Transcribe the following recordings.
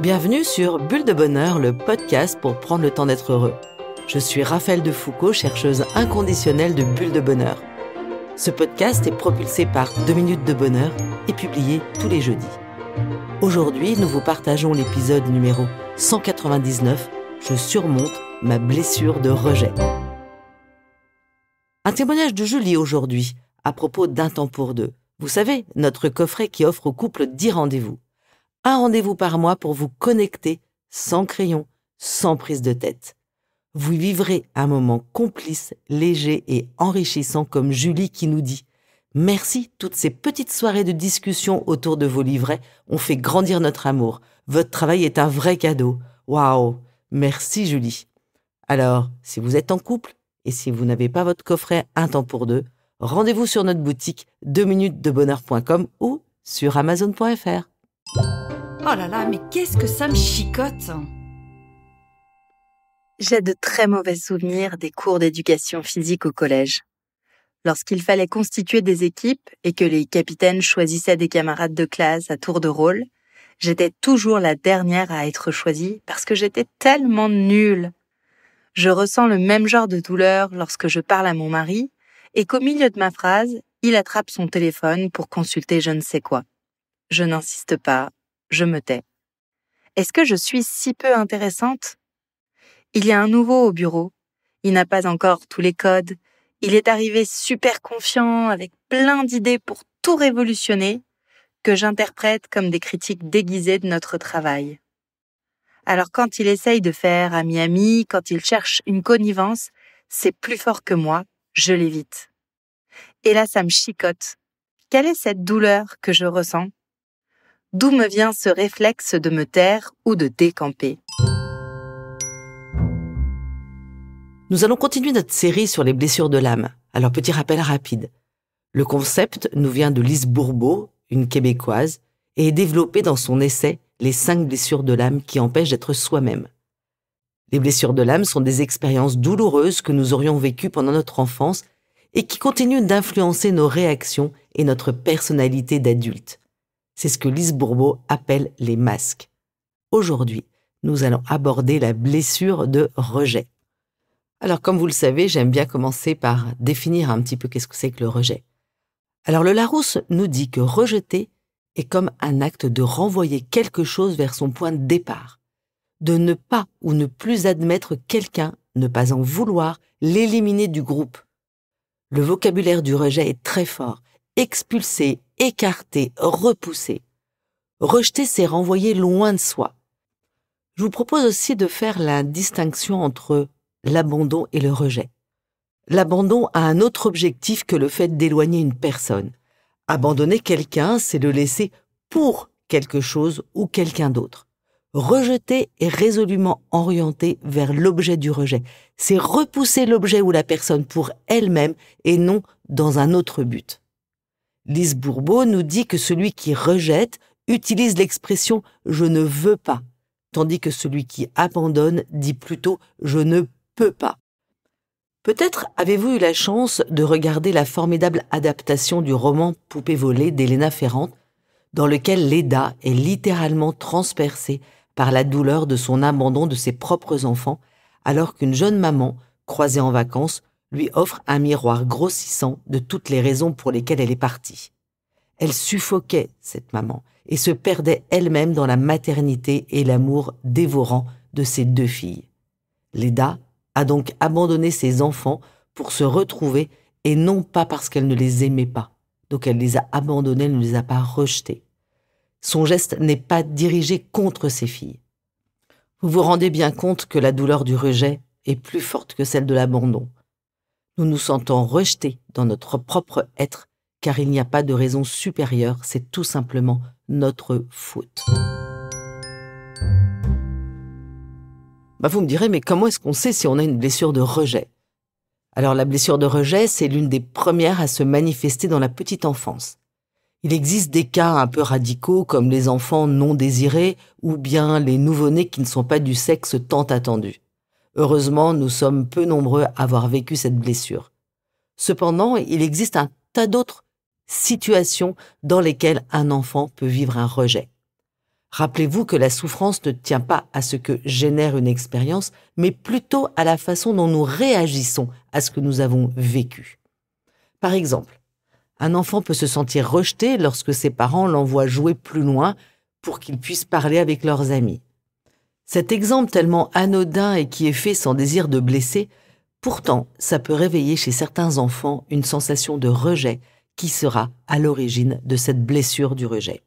Bienvenue sur Bulle de Bonheur, le podcast pour prendre le temps d'être heureux. Je suis Raphaël de Foucault, chercheuse inconditionnelle de Bulle de Bonheur. Ce podcast est propulsé par 2 minutes de bonheur et publié tous les jeudis. Aujourd'hui, nous vous partageons l'épisode numéro 199, Je surmonte ma blessure de rejet. Un témoignage de Julie aujourd'hui, à propos d'un temps pour deux. Vous savez, notre coffret qui offre au couple 10 rendez-vous un rendez-vous par mois pour vous connecter sans crayon, sans prise de tête. Vous vivrez un moment complice, léger et enrichissant comme Julie qui nous dit Merci, toutes ces petites soirées de discussion autour de vos livrets ont fait grandir notre amour. Votre travail est un vrai cadeau. Waouh Merci Julie. Alors, si vous êtes en couple et si vous n'avez pas votre coffret Un temps pour deux, rendez-vous sur notre boutique 2minutesdebonheur.com ou sur amazon.fr. Oh là là, mais qu'est-ce que ça me chicote hein. J'ai de très mauvais souvenirs des cours d'éducation physique au collège. Lorsqu'il fallait constituer des équipes et que les capitaines choisissaient des camarades de classe à tour de rôle, j'étais toujours la dernière à être choisie parce que j'étais tellement nulle. Je ressens le même genre de douleur lorsque je parle à mon mari et qu'au milieu de ma phrase, il attrape son téléphone pour consulter je ne sais quoi. Je n'insiste pas, je me tais. Est-ce que je suis si peu intéressante Il y a un nouveau au bureau. Il n'a pas encore tous les codes. Il est arrivé super confiant, avec plein d'idées pour tout révolutionner, que j'interprète comme des critiques déguisées de notre travail. Alors quand il essaye de faire ami-ami, quand il cherche une connivence, c'est plus fort que moi, je l'évite. Et là, ça me chicote. Quelle est cette douleur que je ressens d'où me vient ce réflexe de me taire ou de décamper. Nous allons continuer notre série sur les blessures de l'âme. Alors petit rappel rapide. Le concept nous vient de Lise Bourbeau, une québécoise, et est développé dans son essai Les cinq blessures de l'âme qui empêchent d'être soi-même. Les blessures de l'âme sont des expériences douloureuses que nous aurions vécues pendant notre enfance et qui continuent d'influencer nos réactions et notre personnalité d'adulte. C'est ce que Lise Bourbeau appelle les masques. Aujourd'hui, nous allons aborder la blessure de rejet. Alors, comme vous le savez, j'aime bien commencer par définir un petit peu qu'est-ce que c'est que le rejet. Alors, le Larousse nous dit que rejeter est comme un acte de renvoyer quelque chose vers son point de départ, de ne pas ou ne plus admettre quelqu'un, ne pas en vouloir, l'éliminer du groupe. Le vocabulaire du rejet est très fort. Expulser, écarter, repousser. Rejeter, c'est renvoyer loin de soi. Je vous propose aussi de faire la distinction entre l'abandon et le rejet. L'abandon a un autre objectif que le fait d'éloigner une personne. Abandonner quelqu'un, c'est le laisser pour quelque chose ou quelqu'un d'autre. Rejeter est résolument orienté vers l'objet du rejet. C'est repousser l'objet ou la personne pour elle-même et non dans un autre but. Lise Bourbeau nous dit que celui qui rejette utilise l'expression je ne veux pas, tandis que celui qui abandonne dit plutôt je ne peux pas. Peut-être avez-vous eu la chance de regarder la formidable adaptation du roman Poupée volée d'Elena Ferrante, dans lequel Léda est littéralement transpercée par la douleur de son abandon de ses propres enfants, alors qu'une jeune maman, croisée en vacances, lui offre un miroir grossissant de toutes les raisons pour lesquelles elle est partie. Elle suffoquait, cette maman, et se perdait elle-même dans la maternité et l'amour dévorant de ses deux filles. Leda a donc abandonné ses enfants pour se retrouver, et non pas parce qu'elle ne les aimait pas. Donc elle les a abandonnés, elle ne les a pas rejetés. Son geste n'est pas dirigé contre ses filles. Vous vous rendez bien compte que la douleur du rejet est plus forte que celle de l'abandon nous nous sentons rejetés dans notre propre être, car il n'y a pas de raison supérieure, c'est tout simplement notre faute. Bah, vous me direz, mais comment est-ce qu'on sait si on a une blessure de rejet Alors la blessure de rejet, c'est l'une des premières à se manifester dans la petite enfance. Il existe des cas un peu radicaux comme les enfants non désirés ou bien les nouveau-nés qui ne sont pas du sexe tant attendu. Heureusement, nous sommes peu nombreux à avoir vécu cette blessure. Cependant, il existe un tas d'autres situations dans lesquelles un enfant peut vivre un rejet. Rappelez-vous que la souffrance ne tient pas à ce que génère une expérience, mais plutôt à la façon dont nous réagissons à ce que nous avons vécu. Par exemple, un enfant peut se sentir rejeté lorsque ses parents l'envoient jouer plus loin pour qu'il puisse parler avec leurs amis. Cet exemple tellement anodin et qui est fait sans désir de blesser, pourtant ça peut réveiller chez certains enfants une sensation de rejet qui sera à l'origine de cette blessure du rejet.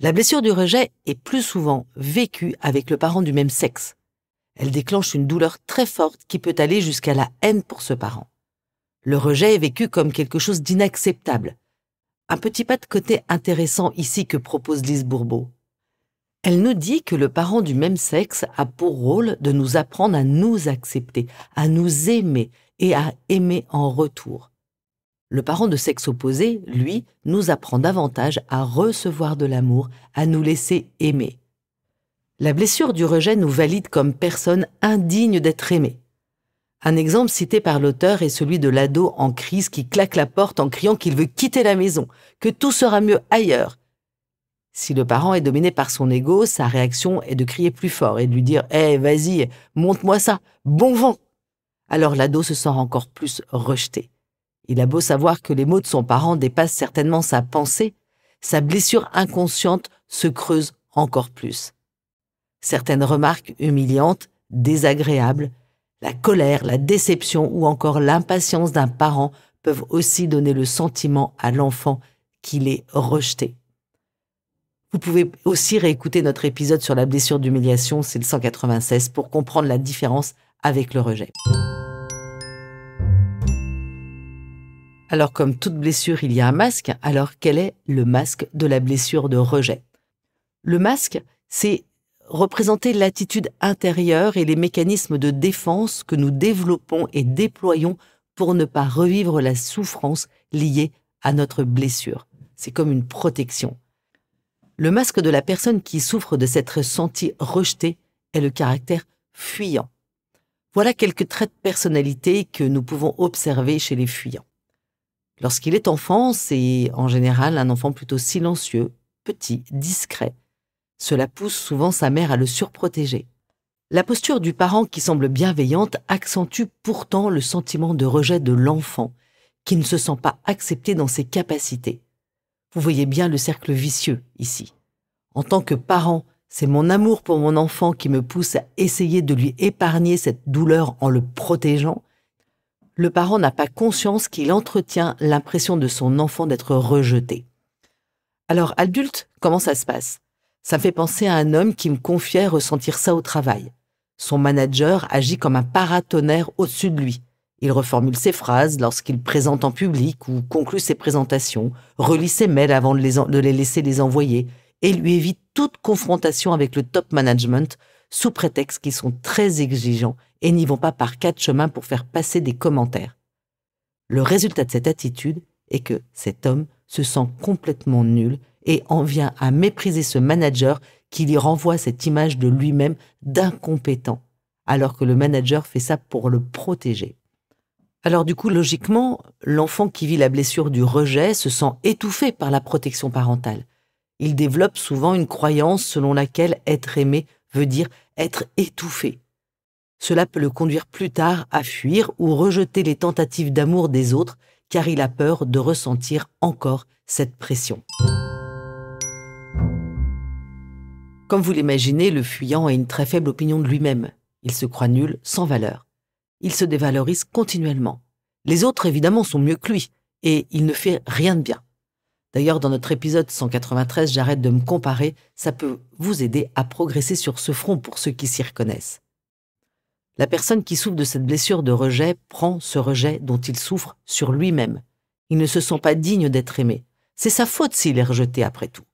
La blessure du rejet est plus souvent vécue avec le parent du même sexe. Elle déclenche une douleur très forte qui peut aller jusqu'à la haine pour ce parent. Le rejet est vécu comme quelque chose d'inacceptable. Un petit pas de côté intéressant ici que propose Lise Bourbeau. Elle nous dit que le parent du même sexe a pour rôle de nous apprendre à nous accepter, à nous aimer et à aimer en retour. Le parent de sexe opposé, lui, nous apprend davantage à recevoir de l'amour, à nous laisser aimer. La blessure du rejet nous valide comme personne indigne d'être aimée. Un exemple cité par l'auteur est celui de l'ado en crise qui claque la porte en criant qu'il veut quitter la maison, que tout sera mieux ailleurs, si le parent est dominé par son ego, sa réaction est de crier plus fort et de lui dire Eh, vas-y, monte-moi ça, bon vent Alors l'ado se sent encore plus rejeté. Il a beau savoir que les mots de son parent dépassent certainement sa pensée, sa blessure inconsciente se creuse encore plus. Certaines remarques humiliantes, désagréables, la colère, la déception ou encore l'impatience d'un parent peuvent aussi donner le sentiment à l'enfant qu'il est rejeté. Vous pouvez aussi réécouter notre épisode sur la blessure d'humiliation, c'est le 196, pour comprendre la différence avec le rejet. Alors comme toute blessure, il y a un masque, alors quel est le masque de la blessure de rejet Le masque, c'est représenter l'attitude intérieure et les mécanismes de défense que nous développons et déployons pour ne pas revivre la souffrance liée à notre blessure. C'est comme une protection. Le masque de la personne qui souffre de s'être ressenti rejetée est le caractère fuyant. Voilà quelques traits de personnalité que nous pouvons observer chez les fuyants. Lorsqu'il est enfant, c'est en général un enfant plutôt silencieux, petit, discret. Cela pousse souvent sa mère à le surprotéger. La posture du parent qui semble bienveillante accentue pourtant le sentiment de rejet de l'enfant, qui ne se sent pas accepté dans ses capacités. Vous voyez bien le cercle vicieux ici. En tant que parent, c'est mon amour pour mon enfant qui me pousse à essayer de lui épargner cette douleur en le protégeant. Le parent n'a pas conscience qu'il entretient l'impression de son enfant d'être rejeté. Alors, adulte, comment ça se passe Ça me fait penser à un homme qui me confiait ressentir ça au travail. Son manager agit comme un paratonnerre au-dessus de lui. Il reformule ses phrases lorsqu'il présente en public ou conclut ses présentations, relit ses mails avant de les, de les laisser les envoyer et lui évite toute confrontation avec le top management sous prétexte qu'ils sont très exigeants et n'y vont pas par quatre chemins pour faire passer des commentaires. Le résultat de cette attitude est que cet homme se sent complètement nul et en vient à mépriser ce manager qui lui renvoie cette image de lui-même d'incompétent, alors que le manager fait ça pour le protéger. Alors du coup, logiquement, l'enfant qui vit la blessure du rejet se sent étouffé par la protection parentale. Il développe souvent une croyance selon laquelle être aimé veut dire être étouffé. Cela peut le conduire plus tard à fuir ou rejeter les tentatives d'amour des autres car il a peur de ressentir encore cette pression. Comme vous l'imaginez, le fuyant a une très faible opinion de lui-même. Il se croit nul, sans valeur il se dévalorise continuellement. Les autres, évidemment, sont mieux que lui, et il ne fait rien de bien. D'ailleurs, dans notre épisode 193, J'arrête de me comparer, ça peut vous aider à progresser sur ce front pour ceux qui s'y reconnaissent. La personne qui souffre de cette blessure de rejet prend ce rejet dont il souffre sur lui-même. Il ne se sent pas digne d'être aimé. C'est sa faute s'il est rejeté après tout.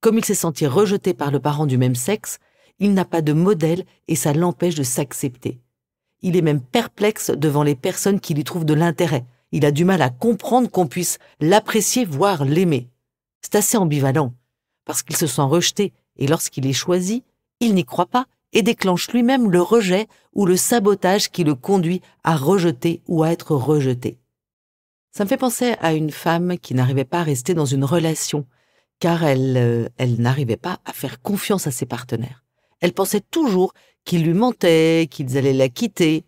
Comme il s'est senti rejeté par le parent du même sexe, il n'a pas de modèle et ça l'empêche de s'accepter il est même perplexe devant les personnes qui lui trouvent de l'intérêt. Il a du mal à comprendre qu'on puisse l'apprécier, voire l'aimer. C'est assez ambivalent, parce qu'il se sent rejeté, et lorsqu'il est choisi, il n'y croit pas et déclenche lui-même le rejet ou le sabotage qui le conduit à rejeter ou à être rejeté. Ça me fait penser à une femme qui n'arrivait pas à rester dans une relation, car elle, euh, elle n'arrivait pas à faire confiance à ses partenaires. Elle pensait toujours qu'il lui mentaient, qu'ils allaient la quitter.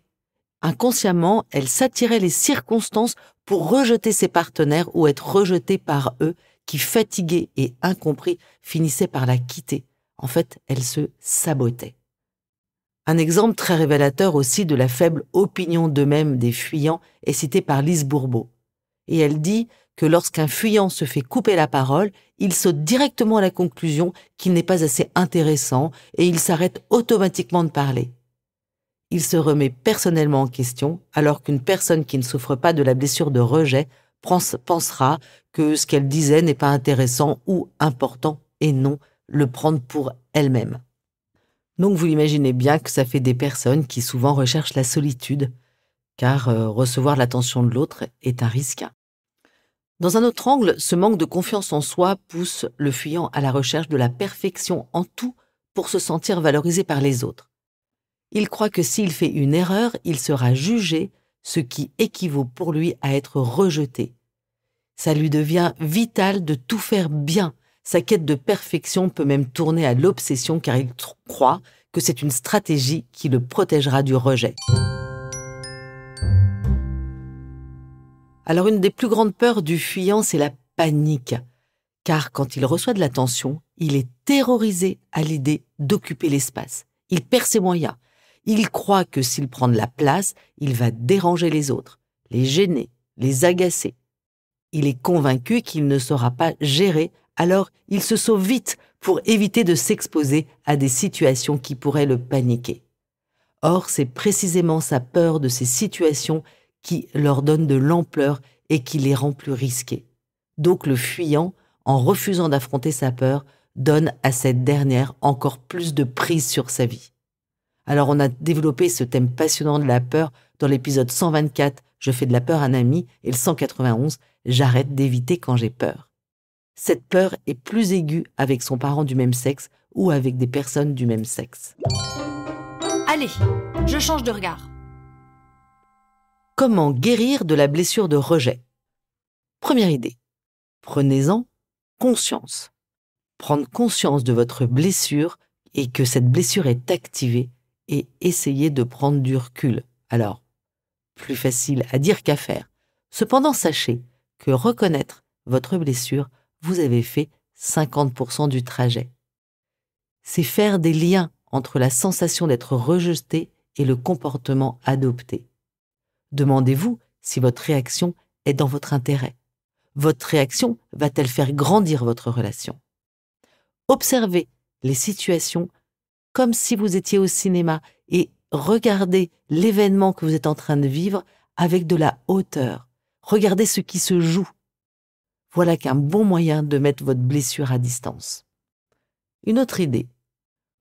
Inconsciemment, elle s'attirait les circonstances pour rejeter ses partenaires ou être rejetée par eux, qui, fatigués et incompris, finissaient par la quitter. En fait, elle se sabotait. Un exemple très révélateur aussi de la faible opinion d'eux-mêmes des fuyants est cité par Lise Bourbeau. Et elle dit que lorsqu'un fuyant se fait couper la parole, il saute directement à la conclusion qu'il n'est pas assez intéressant et il s'arrête automatiquement de parler. Il se remet personnellement en question alors qu'une personne qui ne souffre pas de la blessure de rejet pensera que ce qu'elle disait n'est pas intéressant ou important et non le prendre pour elle-même. Donc vous l'imaginez bien que ça fait des personnes qui souvent recherchent la solitude, car euh, recevoir l'attention de l'autre est un risque dans un autre angle, ce manque de confiance en soi pousse le fuyant à la recherche de la perfection en tout pour se sentir valorisé par les autres. Il croit que s'il fait une erreur, il sera jugé, ce qui équivaut pour lui à être rejeté. Ça lui devient vital de tout faire bien. Sa quête de perfection peut même tourner à l'obsession car il croit que c'est une stratégie qui le protégera du rejet. Alors une des plus grandes peurs du fuyant, c'est la panique, car quand il reçoit de l'attention, il est terrorisé à l'idée d'occuper l'espace. Il perd ses moyens. Il croit que s'il prend de la place, il va déranger les autres, les gêner, les agacer. Il est convaincu qu'il ne saura pas gérer, alors il se sauve vite pour éviter de s'exposer à des situations qui pourraient le paniquer. Or, c'est précisément sa peur de ces situations qui leur donne de l'ampleur et qui les rend plus risqués. Donc le fuyant, en refusant d'affronter sa peur, donne à cette dernière encore plus de prise sur sa vie. Alors on a développé ce thème passionnant de la peur dans l'épisode 124 Je fais de la peur à un ami et le 191 J'arrête d'éviter quand j'ai peur. Cette peur est plus aiguë avec son parent du même sexe ou avec des personnes du même sexe. Allez, je change de regard. Comment guérir de la blessure de rejet Première idée. Prenez-en conscience. Prendre conscience de votre blessure et que cette blessure est activée et essayez de prendre du recul. Alors, plus facile à dire qu'à faire. Cependant, sachez que reconnaître votre blessure, vous avez fait 50% du trajet. C'est faire des liens entre la sensation d'être rejeté et le comportement adopté. Demandez-vous si votre réaction est dans votre intérêt. Votre réaction va-t-elle faire grandir votre relation Observez les situations comme si vous étiez au cinéma et regardez l'événement que vous êtes en train de vivre avec de la hauteur. Regardez ce qui se joue. Voilà qu'un bon moyen de mettre votre blessure à distance. Une autre idée.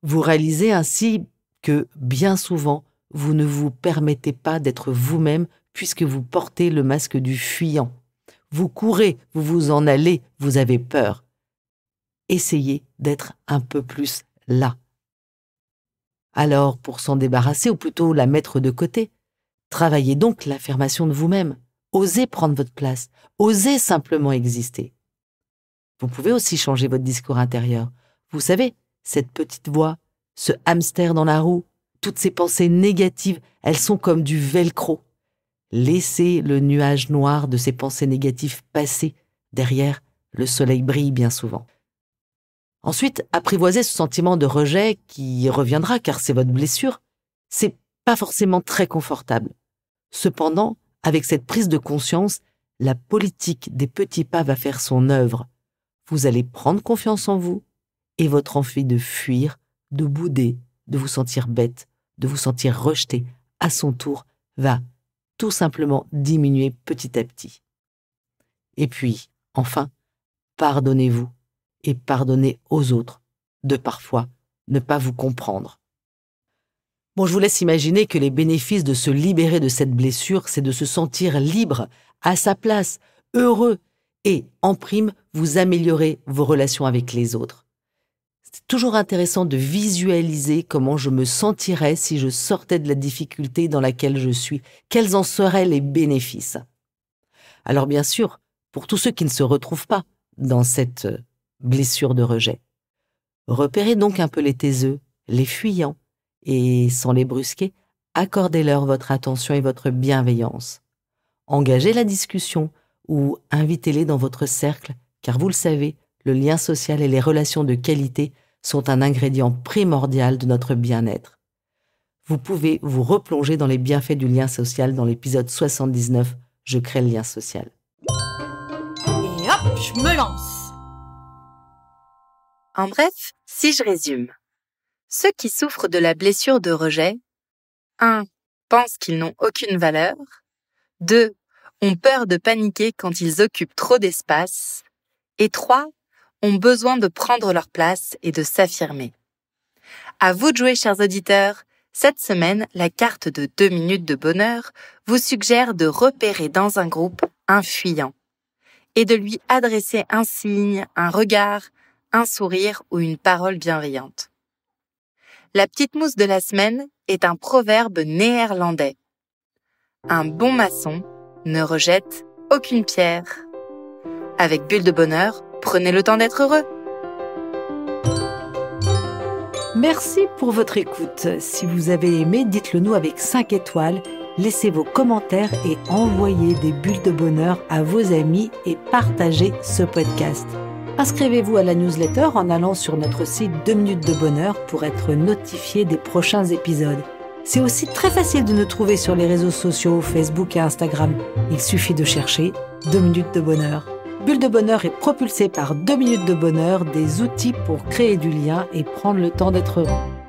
Vous réalisez ainsi que bien souvent, vous ne vous permettez pas d'être vous-même puisque vous portez le masque du fuyant. Vous courez, vous vous en allez, vous avez peur. Essayez d'être un peu plus là. Alors, pour s'en débarrasser, ou plutôt la mettre de côté, travaillez donc l'affirmation de vous-même. Osez prendre votre place, osez simplement exister. Vous pouvez aussi changer votre discours intérieur. Vous savez, cette petite voix, ce hamster dans la roue, toutes ces pensées négatives, elles sont comme du velcro. Laissez le nuage noir de ces pensées négatives passer. Derrière, le soleil brille bien souvent. Ensuite, apprivoisez ce sentiment de rejet qui reviendra car c'est votre blessure. C'est pas forcément très confortable. Cependant, avec cette prise de conscience, la politique des petits pas va faire son œuvre. Vous allez prendre confiance en vous et votre envie de fuir, de bouder, de vous sentir bête de vous sentir rejeté à son tour va tout simplement diminuer petit à petit. Et puis, enfin, pardonnez-vous et pardonnez aux autres de parfois ne pas vous comprendre. Bon, je vous laisse imaginer que les bénéfices de se libérer de cette blessure, c'est de se sentir libre, à sa place, heureux, et en prime, vous améliorer vos relations avec les autres c'est toujours intéressant de visualiser comment je me sentirais si je sortais de la difficulté dans laquelle je suis, quels en seraient les bénéfices. Alors bien sûr, pour tous ceux qui ne se retrouvent pas dans cette euh, blessure de rejet, repérez donc un peu les taiseux, les fuyants, et sans les brusquer, accordez-leur votre attention et votre bienveillance. Engagez la discussion ou invitez-les dans votre cercle, car vous le savez, le lien social et les relations de qualité sont un ingrédient primordial de notre bien-être. Vous pouvez vous replonger dans les bienfaits du lien social dans l'épisode 79 Je crée le lien social. Et hop, je me lance. En bref, si je résume, ceux qui souffrent de la blessure de rejet 1. pensent qu'ils n'ont aucune valeur 2. ont peur de paniquer quand ils occupent trop d'espace et 3 ont besoin de prendre leur place et de s'affirmer. À vous de jouer, chers auditeurs. Cette semaine, la carte de deux minutes de bonheur vous suggère de repérer dans un groupe un fuyant et de lui adresser un signe, un regard, un sourire ou une parole bienveillante. La petite mousse de la semaine est un proverbe néerlandais. Un bon maçon ne rejette aucune pierre. Avec Bulle de Bonheur, Prenez le temps d'être heureux. Merci pour votre écoute. Si vous avez aimé, dites-le nous avec 5 étoiles. Laissez vos commentaires et envoyez des bulles de bonheur à vos amis et partagez ce podcast. Inscrivez-vous à la newsletter en allant sur notre site 2 minutes de bonheur pour être notifié des prochains épisodes. C'est aussi très facile de nous trouver sur les réseaux sociaux, Facebook et Instagram. Il suffit de chercher 2 minutes de bonheur. Bulle de Bonheur est propulsée par 2 minutes de bonheur, des outils pour créer du lien et prendre le temps d'être heureux.